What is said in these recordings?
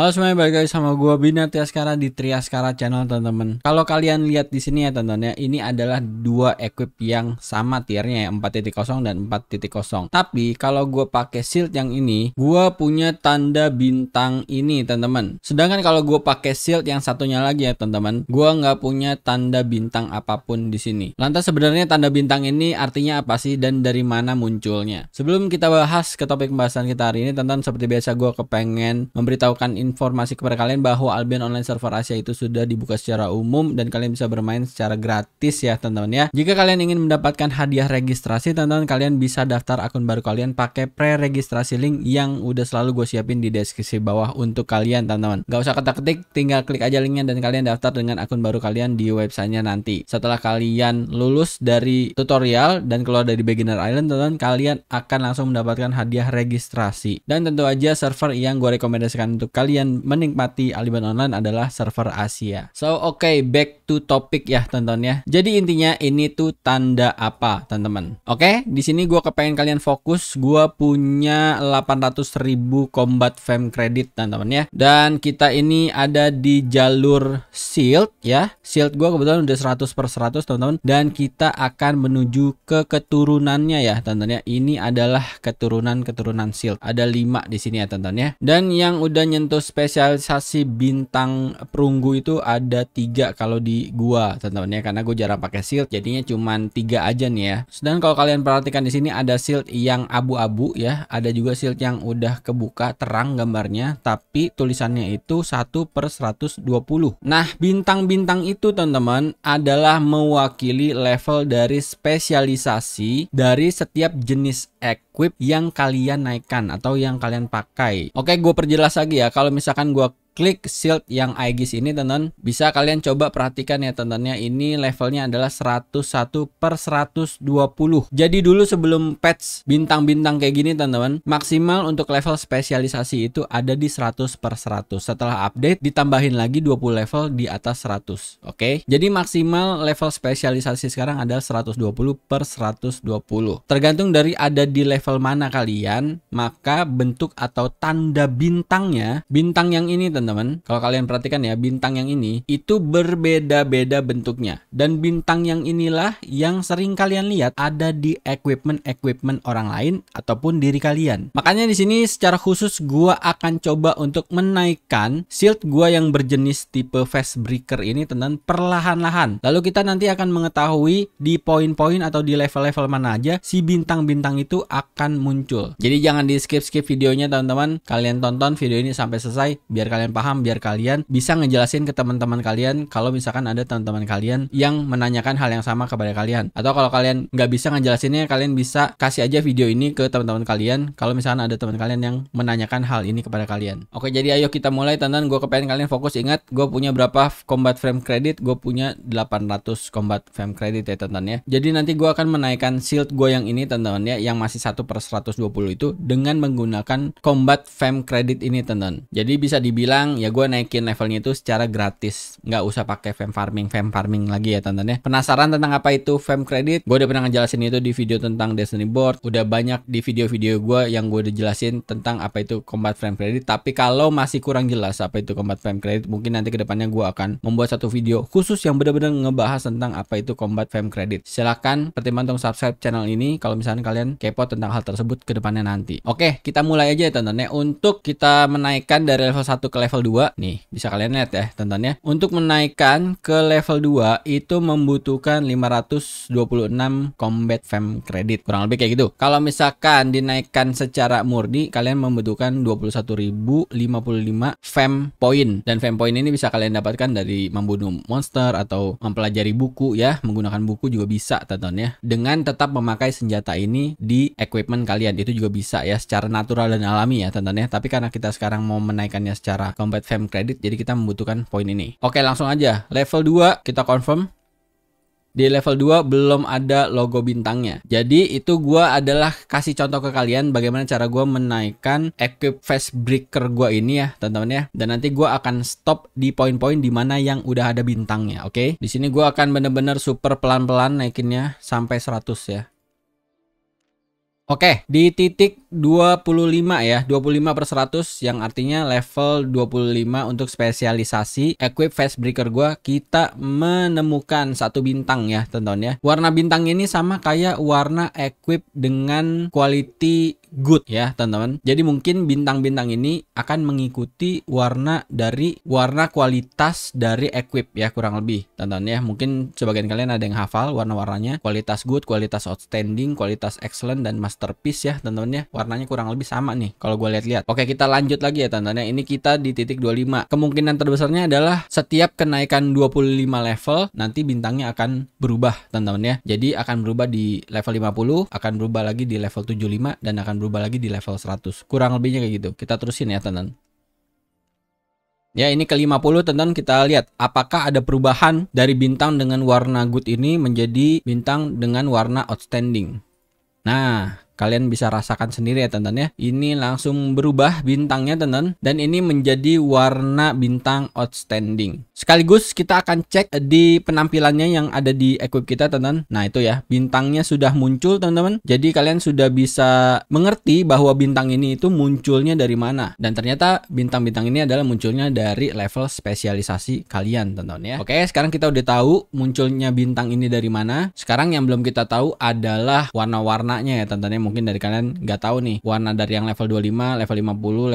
Halo semuanya, balik lagi sama gue Bina Tiaskara ya, di Triaskara Channel teman-teman. Kalau kalian lihat di sini ya teman-teman ya, ini adalah dua equip yang sama tiernya ya 4.0 dan 4.0. Tapi kalau gue pakai shield yang ini, gue punya tanda bintang ini teman-teman. Sedangkan kalau gue pakai shield yang satunya lagi ya teman-teman, gue nggak punya tanda bintang apapun di sini. Lantas sebenarnya tanda bintang ini artinya apa sih dan dari mana munculnya? Sebelum kita bahas ke topik pembahasan kita hari ini, teman-teman seperti biasa gue kepengen memberitahukan ini informasi kepada kalian bahwa Albion Online Server Asia itu sudah dibuka secara umum dan kalian bisa bermain secara gratis ya teman-teman ya. Jika kalian ingin mendapatkan hadiah registrasi teman-teman kalian bisa daftar akun baru kalian pakai pre-registrasi link yang udah selalu gue siapin di deskripsi bawah untuk kalian teman-teman. Gak usah ketik-ketik, tinggal klik aja linknya dan kalian daftar dengan akun baru kalian di websitenya nanti. Setelah kalian lulus dari tutorial dan keluar dari beginner island teman-teman kalian akan langsung mendapatkan hadiah registrasi. Dan tentu aja server yang gue rekomendasikan untuk kalian kalian menikmati Aliban Online adalah server Asia. So, oke, okay, back to topic ya tonton ya. Jadi intinya ini tuh tanda apa, teman-teman? Oke, okay? di sini gua kepengen kalian fokus. Gua punya 800.000 combat fam credit, teman-teman ya. Dan kita ini ada di jalur shield ya. Shield gua kebetulan udah 100 per 100, teman-teman. Dan kita akan menuju ke keturunannya ya, teman-teman ya. Ini adalah keturunan-keturunan shield. Ada 5 di sini ya, teman-teman ya. Dan yang udah nyentuh spesialisasi bintang perunggu itu ada tiga kalau di gua teman-teman ya, karena gua jarang pakai shield jadinya cuma tiga aja nih ya dan kalau kalian perhatikan di sini ada shield yang abu-abu ya ada juga shield yang udah kebuka terang gambarnya tapi tulisannya itu 1 per 120 nah bintang-bintang itu teman-teman adalah mewakili level dari spesialisasi dari setiap jenis equip yang kalian naikkan atau yang kalian pakai. Oke, gue perjelas lagi ya. Kalau misalkan gue klik shield yang Aegis ini teman-teman bisa kalian coba perhatikan ya teman-teman ya. ini levelnya adalah 101 per 120 jadi dulu sebelum patch bintang-bintang kayak gini teman-teman maksimal untuk level spesialisasi itu ada di 100 per 100 setelah update ditambahin lagi 20 level di atas 100 oke okay? jadi maksimal level spesialisasi sekarang ada 120 per 120 tergantung dari ada di level mana kalian maka bentuk atau tanda bintangnya bintang yang ini teman-teman teman-teman, kalau kalian perhatikan ya, bintang yang ini itu berbeda-beda bentuknya. Dan bintang yang inilah yang sering kalian lihat ada di equipment-equipment orang lain ataupun diri kalian. Makanya di sini secara khusus gua akan coba untuk menaikkan shield gua yang berjenis tipe fast breaker ini teman perlahan-lahan. Lalu kita nanti akan mengetahui di poin-poin atau di level-level mana aja si bintang-bintang itu akan muncul. Jadi jangan di skip-skip videonya teman-teman. Kalian tonton video ini sampai selesai biar kalian kalian paham biar kalian bisa ngejelasin ke teman-teman kalian kalau misalkan ada teman-teman kalian yang menanyakan hal yang sama kepada kalian atau kalau kalian nggak bisa ngejelasinnya kalian bisa kasih aja video ini ke teman-teman kalian kalau misalkan ada teman kalian yang menanyakan hal ini kepada kalian oke jadi ayo kita mulai teman-teman gue kepengen kalian fokus ingat gue punya berapa combat frame credit gue punya 800 combat frame credit ya teman-teman ya jadi nanti gue akan menaikkan shield gue yang ini teman-teman ya yang masih 1 per 120 itu dengan menggunakan combat frame credit ini teman-teman jadi bisa dibilang bilang ya gue naikin levelnya itu secara gratis nggak usah pakai fam farming fam farming lagi ya tonton ya. penasaran tentang apa itu fam credit gue udah pernah ngejelasin itu di video tentang Destiny Board udah banyak di video-video gue yang gue udah jelasin tentang apa itu combat fam credit tapi kalau masih kurang jelas apa itu combat fam credit mungkin nanti kedepannya gue akan membuat satu video khusus yang benar-benar ngebahas tentang apa itu combat fam credit silahkan pertimbangkan untuk subscribe channel ini kalau misalnya kalian kepo tentang hal tersebut kedepannya nanti oke kita mulai aja ya tonton ya. untuk kita menaikkan dari level 1 ke level level 2 nih bisa kalian lihat ya tontonnya untuk menaikkan ke level 2 itu membutuhkan 526 combat fam kredit kurang lebih kayak gitu kalau misalkan dinaikkan secara murni kalian membutuhkan 21.055 fam point dan fam point ini bisa kalian dapatkan dari membunuh monster atau mempelajari buku ya menggunakan buku juga bisa ya dengan tetap memakai senjata ini di equipment kalian itu juga bisa ya secara natural dan alami ya ya tapi karena kita sekarang mau menaikkannya secara dompet fam credit, jadi kita membutuhkan poin ini oke langsung aja level 2 kita confirm di level 2 belum ada logo bintangnya. Jadi itu gua adalah kasih contoh ke kalian bagaimana cara gua menaikkan equip fast breaker gue ini ya teman-teman ya. Dan nanti gua akan stop di poin-poin di mana yang udah ada bintangnya oke. Okay? Di sini gua akan bener-bener super pelan-pelan naikinnya sampai 100 ya. Oke, di titik 25 ya, 25 per 100 yang artinya level 25 untuk spesialisasi equip fast breaker gua kita menemukan satu bintang ya, tonton ya. Warna bintang ini sama kayak warna equip dengan quality good ya teman-teman. Jadi mungkin bintang-bintang ini akan mengikuti warna dari warna kualitas dari equip ya kurang lebih teman-teman ya. Mungkin sebagian kalian ada yang hafal warna-warnanya kualitas good, kualitas outstanding, kualitas excellent dan masterpiece ya teman-teman ya. Warnanya kurang lebih sama nih kalau gue lihat-lihat. Oke kita lanjut lagi ya teman-teman ya. Ini kita di titik 25. Kemungkinan terbesarnya adalah setiap kenaikan 25 level nanti bintangnya akan berubah teman-teman ya. Jadi akan berubah di level 50, akan berubah lagi di level 75 dan akan berubah lagi di level 100. Kurang lebihnya kayak gitu. Kita terusin ya, teman Ya, ini ke-50 teman-teman kita lihat apakah ada perubahan dari bintang dengan warna good ini menjadi bintang dengan warna outstanding. Nah, Kalian bisa rasakan sendiri ya teman-teman ya. Ini langsung berubah bintangnya teman-teman dan ini menjadi warna bintang outstanding. Sekaligus kita akan cek di penampilannya yang ada di equip kita teman-teman. Nah, itu ya, bintangnya sudah muncul teman-teman. Jadi kalian sudah bisa mengerti bahwa bintang ini itu munculnya dari mana. Dan ternyata bintang-bintang ini adalah munculnya dari level spesialisasi kalian teman-teman ya. Oke, sekarang kita udah tahu munculnya bintang ini dari mana. Sekarang yang belum kita tahu adalah warna-warnanya ya teman-teman ya mungkin dari kalian nggak tahu nih warna dari yang level 25, level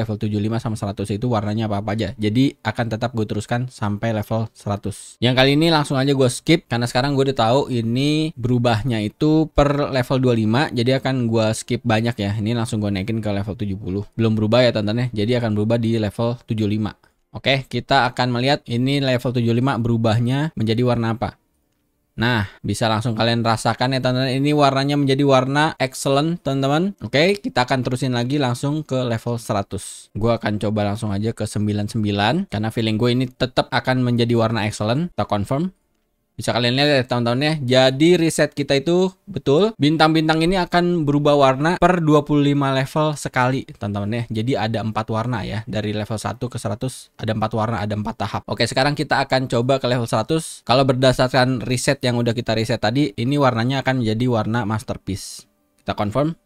50, level 75 sama 100 itu warnanya apa-apa aja. Jadi akan tetap gue teruskan sampai level 100. Yang kali ini langsung aja gue skip karena sekarang gue udah tahu ini berubahnya itu per level 25 jadi akan gue skip banyak ya. Ini langsung gue naikin ke level 70. Belum berubah ya tontonnya. Jadi akan berubah di level 75. Oke, kita akan melihat ini level 75 berubahnya menjadi warna apa. Nah, bisa langsung kalian rasakan ya teman-teman. Ini warnanya menjadi warna excellent, teman-teman. Oke, kita akan terusin lagi langsung ke level 100. Gue akan coba langsung aja ke 99. Karena feeling gue ini tetap akan menjadi warna excellent. Kita confirm. Bisa kalian lihat ya teman-teman ya Jadi riset kita itu betul. Bintang-bintang ini akan berubah warna per 25 level sekali teman-teman ya. Jadi ada empat warna ya. Dari level 1 ke 100 ada empat warna, ada empat tahap. Oke sekarang kita akan coba ke level 100. Kalau berdasarkan riset yang udah kita reset tadi, ini warnanya akan menjadi warna masterpiece. Kita confirm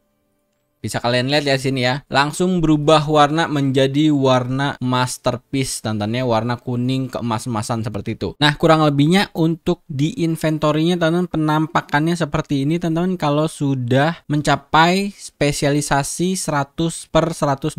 bisa kalian lihat ya sini ya langsung berubah warna menjadi warna masterpiece tantannya warna kuning keemas-emasan seperti itu nah kurang lebihnya untuk di inventory-nya teman penampakannya seperti ini teman-teman kalau sudah mencapai spesialisasi 100 per 120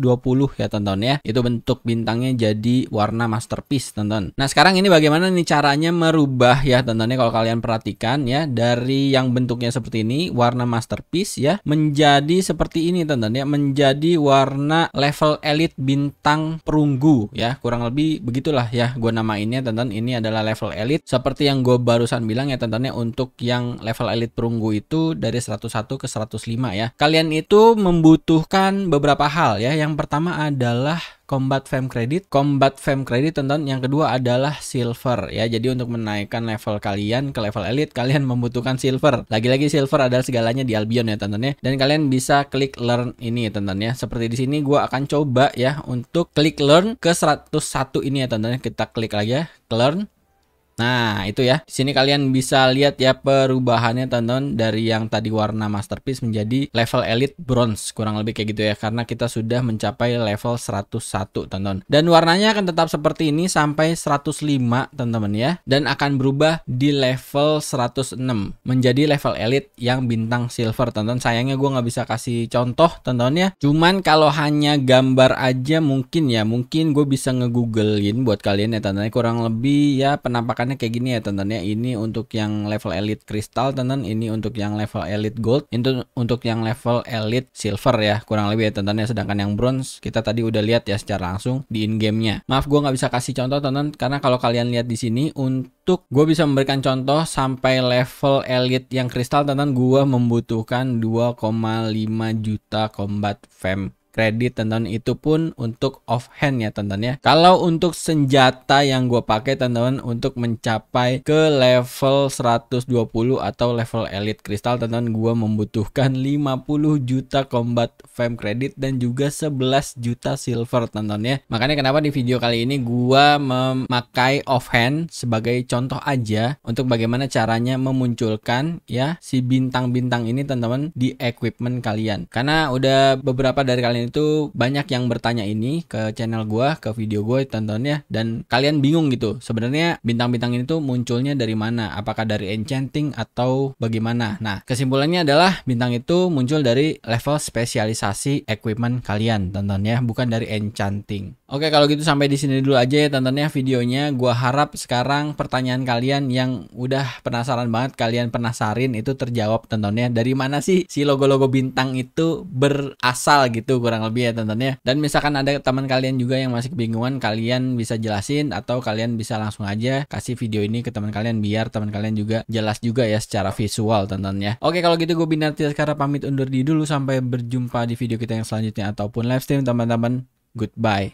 ya teman ya itu bentuk bintangnya jadi warna masterpiece teman-teman nah sekarang ini bagaimana nih caranya merubah ya teman-teman ya? kalau kalian perhatikan ya dari yang bentuknya seperti ini warna masterpiece ya menjadi seperti ini ini teman-teman ya menjadi warna level elite bintang perunggu ya kurang lebih begitulah ya gue namainnya teman-teman ini adalah level elite seperti yang gue barusan bilang ya teman-teman ya untuk yang level elite perunggu itu dari 101 ke 105 ya kalian itu membutuhkan beberapa hal ya yang pertama adalah Combat Fam Credit. Combat Fam Credit tonton yang kedua adalah Silver ya. Jadi untuk menaikkan level kalian ke level elite kalian membutuhkan Silver. Lagi-lagi Silver adalah segalanya di Albion ya ya Dan kalian bisa klik learn ini ya Seperti di sini gue akan coba ya untuk klik learn ke 101 ini ya tontonnya. Kita klik lagi ya, learn Nah, itu ya. Di sini kalian bisa lihat ya perubahannya teman-teman dari yang tadi warna masterpiece menjadi level elite bronze kurang lebih kayak gitu ya karena kita sudah mencapai level 101 teman-teman. Dan warnanya akan tetap seperti ini sampai 105 teman-teman ya dan akan berubah di level 106 menjadi level elite yang bintang silver teman-teman. Sayangnya gue nggak bisa kasih contoh teman-teman ya. Cuman kalau hanya gambar aja mungkin ya mungkin gue bisa ngegooglein buat kalian ya teman-teman kurang lebih ya penampakan petakannya kayak gini ya teman-teman ya. Ini untuk yang level elite kristal teman-teman, ini untuk yang level elite gold, itu untuk yang level elite silver ya, kurang lebih ya teman-teman ya. Sedangkan yang bronze kita tadi udah lihat ya secara langsung di in game-nya. Maaf gue nggak bisa kasih contoh teman-teman karena kalau kalian lihat di sini untuk gue bisa memberikan contoh sampai level elite yang kristal teman-teman gue membutuhkan 2,5 juta combat fam kredit teman-teman itu pun untuk off hand ya teman-teman ya kalau untuk senjata yang gue pakai teman-teman untuk mencapai ke level 120 atau level elite kristal teman-teman gue membutuhkan 50 juta combat fam kredit dan juga 11 juta silver teman-teman ya makanya kenapa di video kali ini gue memakai off hand sebagai contoh aja untuk bagaimana caranya memunculkan ya si bintang-bintang ini teman-teman di equipment kalian karena udah beberapa dari kalian itu banyak yang bertanya ini ke channel gue, ke video gue tontonnya dan kalian bingung gitu. Sebenarnya bintang-bintang ini tuh munculnya dari mana? Apakah dari enchanting atau bagaimana? Nah, kesimpulannya adalah bintang itu muncul dari level spesialisasi equipment kalian tontonnya bukan dari enchanting. Oke kalau gitu sampai di sini dulu aja ya tontonnya videonya. Gua harap sekarang pertanyaan kalian yang udah penasaran banget kalian penasarin itu terjawab tontonnya. Dari mana sih si logo-logo bintang itu berasal gitu kurang lebih ya tontonnya. Dan misalkan ada teman kalian juga yang masih kebingungan kalian bisa jelasin atau kalian bisa langsung aja kasih video ini ke teman kalian biar teman kalian juga jelas juga ya secara visual tontonnya. Oke kalau gitu gue Binarti sekarang pamit undur diri dulu sampai berjumpa di video kita yang selanjutnya ataupun live stream teman-teman. Goodbye.